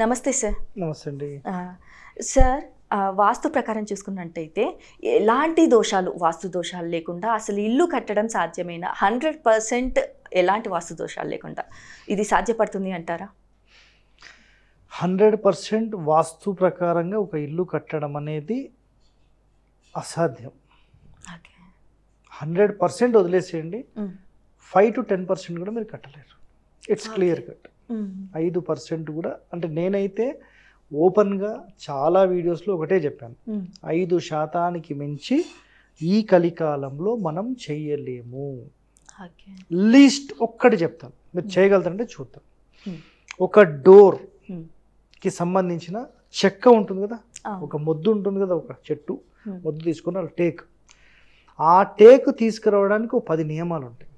నమస్తే సార్ నమస్తే అండి సార్ వాస్తు ప్రకారం చూసుకున్నట్టయితే ఎలాంటి దోషాలు వాస్తు దోషాలు లేకుండా అసలు ఇల్లు కట్టడం సాధ్యమైన హండ్రెడ్ పర్సెంట్ ఎలాంటి వాస్తు దోషాలు లేకుండా ఇది సాధ్యపడుతుంది అంటారా హండ్రెడ్ పర్సెంట్ వాస్తు ప్రకారంగా ఒక ఇల్లు కట్టడం అనేది అసాధ్యం హండ్రెడ్ పర్సెంట్ వదిలేసేయండి ఫైవ్ టు టెన్ పర్సెంట్ కూడా మీరు కట్టలేరు ఇట్స్ క్లియర్ కట్ ఐదు పర్సెంట్ కూడా అంటే నేనైతే ఓపెన్గా చాలా వీడియోస్లో ఒకటే చెప్పాను ఐదు శాతానికి మించి ఈ కలికాలంలో మనం చేయలేము లీస్ట్ ఒక్కటి చెప్తాను మీరు చేయగలుగుతారంటే చూద్దాం ఒక డోర్కి సంబంధించిన చెక్క ఉంటుంది కదా ఒక మొద్దు ఉంటుంది కదా ఒక చెట్టు మొద్దు తీసుకుని టేక్ ఆ టేక్ తీసుకురావడానికి ఒక పది నియమాలు ఉంటాయి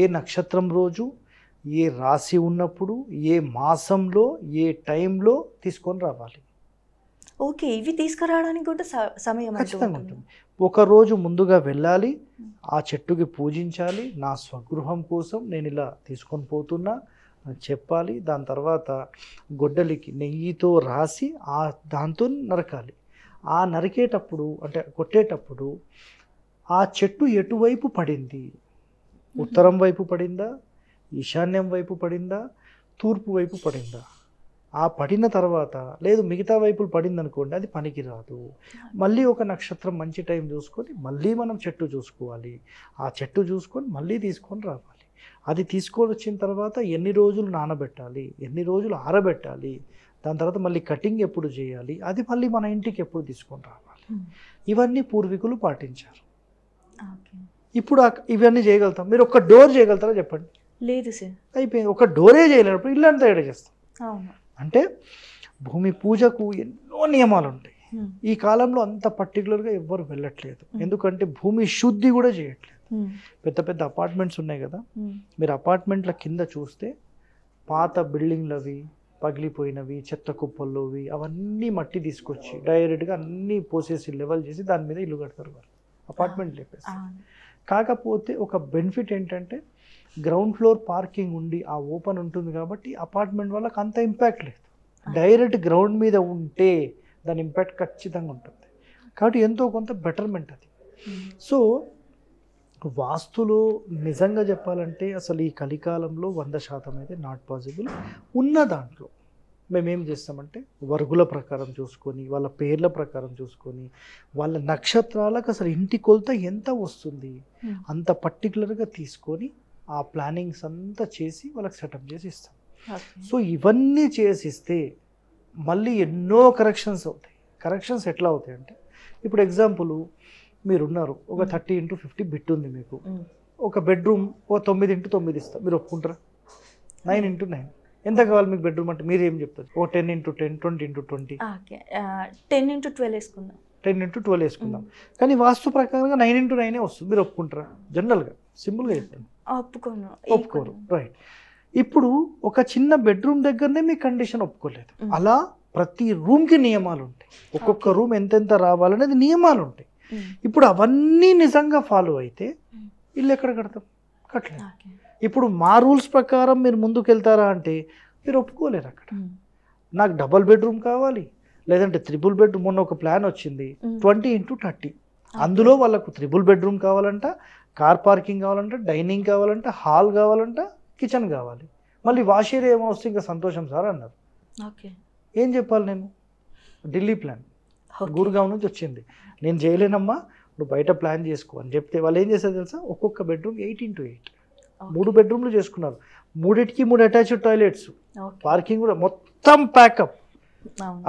ఏ నక్షత్రం రోజు ఏ రాసి ఉన్నప్పుడు ఏ మాసంలో ఏ టైంలో తీసుకొని రావాలి ఓకే ఇవి తీసుకురావడానికి కూడా సమయం ఖచ్చితంగా ఉంటుంది ఒకరోజు ముందుగా వెళ్ళాలి ఆ చెట్టుకి పూజించాలి నా స్వగృహం కోసం నేను ఇలా తీసుకొని పోతున్నా చెప్పాలి దాని తర్వాత గొడ్డలికి నెయ్యితో రాసి ఆ దాంతో నరకాలి ఆ నరికేటప్పుడు అంటే కొట్టేటప్పుడు ఆ చెట్టు ఎటువైపు పడింది ఉత్తరం వైపు పడిందా ఈశాన్యం వైపు పడిందా తూర్పు వైపు పడిందా ఆ పడిన తర్వాత లేదు మిగతా వైపులు పడింది అనుకోండి అది పనికిరాదు మళ్ళీ ఒక నక్షత్రం మంచి టైం చూసుకొని మళ్ళీ మనం చెట్టు చూసుకోవాలి ఆ చెట్టు చూసుకొని మళ్ళీ తీసుకొని రావాలి అది తీసుకొని వచ్చిన తర్వాత ఎన్ని రోజులు నానబెట్టాలి ఎన్ని రోజులు ఆరబెట్టాలి దాని తర్వాత మళ్ళీ కటింగ్ ఎప్పుడు చేయాలి అది మళ్ళీ మన ఇంటికి ఎప్పుడు తీసుకొని రావాలి ఇవన్నీ పూర్వీకులు పాటించారు ఇప్పుడు ఇవన్నీ చేయగలుగుతాం మీరు ఒక్క డోర్ చేయగలుగుతారా చెప్పండి లేదు సార్ అయిపోయింది ఒక డోరే చేయలేనప్పుడు ఇల్లు అంతా ఏడ చేస్తాం అంటే భూమి పూజకు ఎన్నో నియమాలు ఉంటాయి ఈ కాలంలో అంత పర్టికులర్గా ఎవ్వరు వెళ్ళట్లేదు ఎందుకంటే భూమి శుద్ధి కూడా చేయట్లేదు పెద్ద పెద్ద అపార్ట్మెంట్స్ ఉన్నాయి కదా మీరు అపార్ట్మెంట్ల కింద చూస్తే పాత బిల్డింగ్లు అవి పగిలిపోయినవి చెత్త కుప్పల్లోవి అవన్నీ మట్టి తీసుకొచ్చి డైరెక్ట్గా అన్నీ పోసేసి లెవెల్ చేసి దాని మీద ఇల్లు కడతారు వాళ్ళు అపార్ట్మెంట్ చెప్పేసి కాకపోతే ఒక బెనిఫిట్ ఏంటంటే గ్రౌండ్ ఫ్లోర్ పార్కింగ్ ఉండి ఆ ఓపెన్ ఉంటుంది కాబట్టి అపార్ట్మెంట్ వాళ్ళకి అంత ఇంపాక్ట్ లేదు డైరెక్ట్ గ్రౌండ్ మీద ఉంటే దాని ఇంపాక్ట్ ఖచ్చితంగా ఉంటుంది కాబట్టి ఎంతో కొంత బెటర్మెంట్ అది సో hmm. వాస్తులో నిజంగా చెప్పాలంటే అసలు ఈ కలికాలంలో వంద శాతం అయితే నాట్ పాసిబుల్ ఉన్న దాంట్లో మేమేం చేస్తామంటే వర్గుల ప్రకారం చూసుకొని వాళ్ళ పేర్ల ప్రకారం చూసుకొని వాళ్ళ నక్షత్రాలకు అసలు ఇంటి కొలత ఎంత వస్తుంది hmm. అంత పర్టికులర్గా తీసుకొని ఆ ప్లానింగ్స్ అంతా చేసి వాళ్ళకి సెటప్ చేసి ఇస్తాం సో ఇవన్నీ చేసి ఇస్తే మళ్ళీ ఎన్నో కరెక్షన్స్ అవుతాయి కరెక్షన్స్ ఎట్లా అవుతాయి అంటే ఇప్పుడు ఎగ్జాంపుల్ మీరున్నారు ఒక థర్టీ ఇంటూ ఫిఫ్టీ బిట్ ఉంది మీకు ఒక బెడ్రూమ్ ఒక తొమ్మిది ఇంటూ తొమ్మిది ఇస్తాం మీరు ఒప్పుకుంటారా నైన్ ఇంటూ నైన్ ఎంత కావాలి మీకు బెడ్రూమ్ అంటే మీరు ఏం చెప్తారు ఓ ten into ten twenty into twenty ten into twelve వేసుకుందాం టెన్ ఇంటూ ట్వెల్వ్ వేసుకుందాం కానీ వాస్తు ప్రకారంగా నైన్ ఇంటూ నైనే వస్తుంది మీరు ఒప్పుకుంటారా జనరల్గా సింపుల్గా చెప్తాను ఒప్పుకోను ఒప్పుకోరు రైట్ ఇప్పుడు ఒక చిన్న బెడ్రూమ్ దగ్గరనే మీ కండిషన్ ఒప్పుకోలేదు అలా ప్రతి రూమ్కి నియమాలు ఉంటాయి ఒక్కొక్క రూమ్ ఎంతెంత రావాలనేది నియమాలు ఉంటాయి ఇప్పుడు అవన్నీ నిజంగా ఫాలో అయితే ఇల్లు ఎక్కడ కడతాం కట్టలేదు ఇప్పుడు మా రూల్స్ ప్రకారం మీరు ముందుకు వెళ్తారా అంటే మీరు ఒప్పుకోలేరు అక్కడ నాకు డబల్ బెడ్రూమ్ కావాలి లేదంటే త్రిబుల్ బెడ్రూమ్ ఉన్న ఒక ప్లాన్ వచ్చింది ట్వంటీ ఇంటూ థర్టీ అందులో వాళ్ళకు త్రిబుల్ బెడ్రూమ్ కావాలంట కార్ పార్కింగ్ కావాలంట డైనింగ్ కావాలంట హాల్ కావాలంట కిచెన్ కావాలి మళ్ళీ వాష్ ఏరియా వస్తే ఇంకా సంతోషం సార్ అన్నారు ఏం చెప్పాలి నేను ఢిల్లీ ప్లాన్ గురుగావ్ నుంచి వచ్చింది నేను చేయలేనమ్మా నువ్వు బయట ప్లాన్ చేసుకో అని చెప్తే వాళ్ళు ఏం చేశారు తెలుసా ఒక్కొక్క బెడ్రూమ్ ఎయిట్ ఇంటూ ఎయిట్ మూడు బెడ్రూమ్లు చేసుకున్నారు మూడింటికి మూడు అటాచ్డ్ టాయిలెట్స్ పార్కింగ్ కూడా మొత్తం ప్యాకప్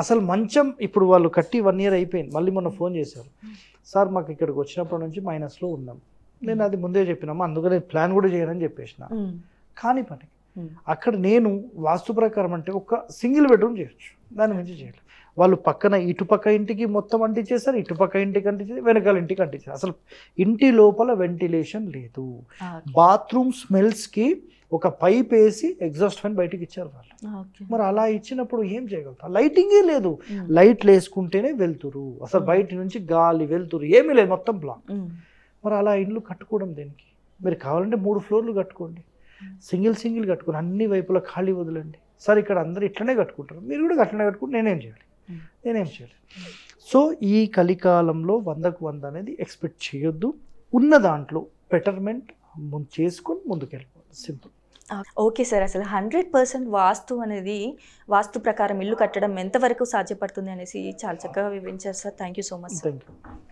అసలు మంచం ఇప్పుడు వాళ్ళు కట్టి వన్ ఇయర్ అయిపోయింది మళ్ళీ మొన్న ఫోన్ చేశారు సార్ మాకు ఇక్కడికి వచ్చినప్పటి నుంచి మైనస్లో ఉన్నాం నేను అది ముందే చెప్పినాము అందుకనే ప్లాన్ కూడా చేయనని చెప్పేసిన కానీ పని Hmm. అక్కడ నేను వాస్తు ప్రకారం అంటే ఒక సింగిల్ బెడ్రూమ్ చేయొచ్చు దాని మించి చేయలేదు వాళ్ళు పక్కన ఇటుపక్క ఇంటికి మొత్తం అంటించేశారు ఇటుపక్క ఇంటికి అంటించేది వెనకాల ఇంటికి అంటించారు అసలు ఇంటి లోపల వెంటిలేషన్ లేదు ah, బాత్రూమ్ స్మెల్స్కి ఒక పైప్ వేసి ఎగ్జాస్ట్ ఫ్యాన్ బయటకు ఇచ్చారు వాళ్ళు ah, మరి అలా ఇచ్చినప్పుడు ఏం చేయగలుగుతారు లైటింగే లేదు hmm. లైట్లు వేసుకుంటేనే వెళ్తురు అసలు hmm. బయట నుంచి గాలి వెళ్తురు ఏమీ లేదు మొత్తం బ్లాక్ మరి అలా ఇండ్లు కట్టుకోవడం దేనికి మీరు కావాలంటే మూడు ఫ్లోర్లు కట్టుకోండి సింగిల్ సింగిల్ కట్టుకుని అన్ని వైపులా ఖాళీ వదలండి సార్ ఇక్కడ అందరూ ఇట్లనే కట్టుకుంటారు మీరు కూడా అట్లనే కట్టుకుంటే నేనేం చేయాలి నేనేం చేయాలి సో ఈ కలికాలంలో వందకు వంద అనేది ఎక్స్పెక్ట్ చేయొద్దు ఉన్న దాంట్లో బెటర్మెంట్ ముందు చేసుకొని ముందుకు వెళ్ళిపోవాలి సింపుల్ ఓకే సార్ అసలు హండ్రెడ్ పర్సెంట్ వాస్తు అనేది వాస్తు ప్రకారం ఇల్లు కట్టడం ఎంతవరకు సాధ్యపడుతుంది అనేసి చాలా చక్కగా వివరించారు sir thank you so much thank you